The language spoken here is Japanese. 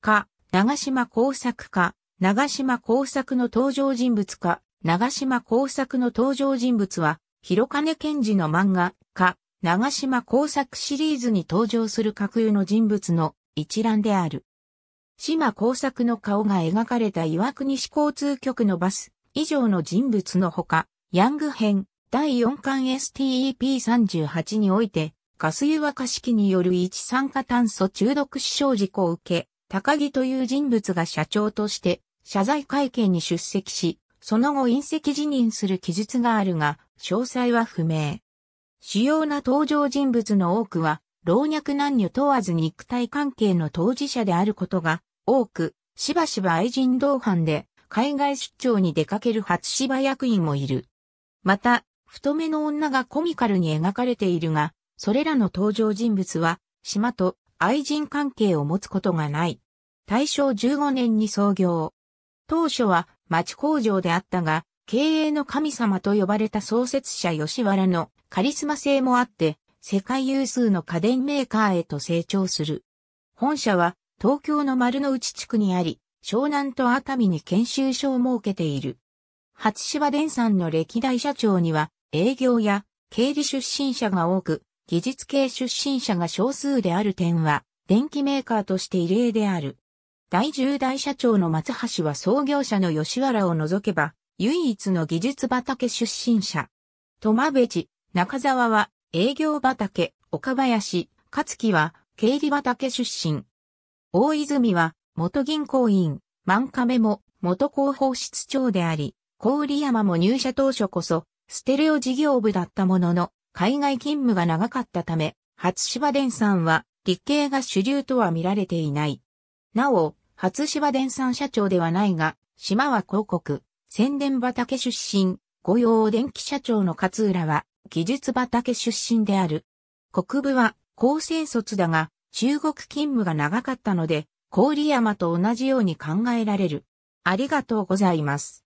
か、長島工作か、長島工作の登場人物か、長島工作の登場人物は、広金賢治の漫画か、長島工作シリーズに登場する架空の人物の一覧である。島工作の顔が描かれた岩国市交通局のバス以上の人物のほか、ヤング編第4巻 STEP38 において、ガス湯沸かし器による一酸化炭素中毒死傷事故を受け、高木という人物が社長として謝罪会見に出席し、その後隕石辞任する記述があるが、詳細は不明。主要な登場人物の多くは、老若男女問わず肉体関係の当事者であることが多く、しばしば愛人同伴で海外出張に出かける初芝役員もいる。また、太めの女がコミカルに描かれているが、それらの登場人物は、島と愛人関係を持つことがない。大正15年に創業。当初は町工場であったが、経営の神様と呼ばれた創設者吉原のカリスマ性もあって、世界有数の家電メーカーへと成長する。本社は東京の丸の内地区にあり、湘南と熱海に研修所を設けている。初芝電産の歴代社長には営業や経理出身者が多く、技術系出身者が少数である点は、電機メーカーとして異例である。第10代社長の松橋は創業者の吉原を除けば、唯一の技術畑出身者。戸間部地、中沢は営業畑、岡林、勝木は経理畑出身。大泉は元銀行員、万亀も元広報室長であり、小売山も入社当初こそ、ステレオ事業部だったものの、海外勤務が長かったため、初芝伝さんは理系が主流とは見られていない。なお、初芝伝さん社長ではないが、島は広告、宣伝畑出身、御用電気社長の勝浦は技術畑出身である。国部は高生卒だが、中国勤務が長かったので、郡山と同じように考えられる。ありがとうございます。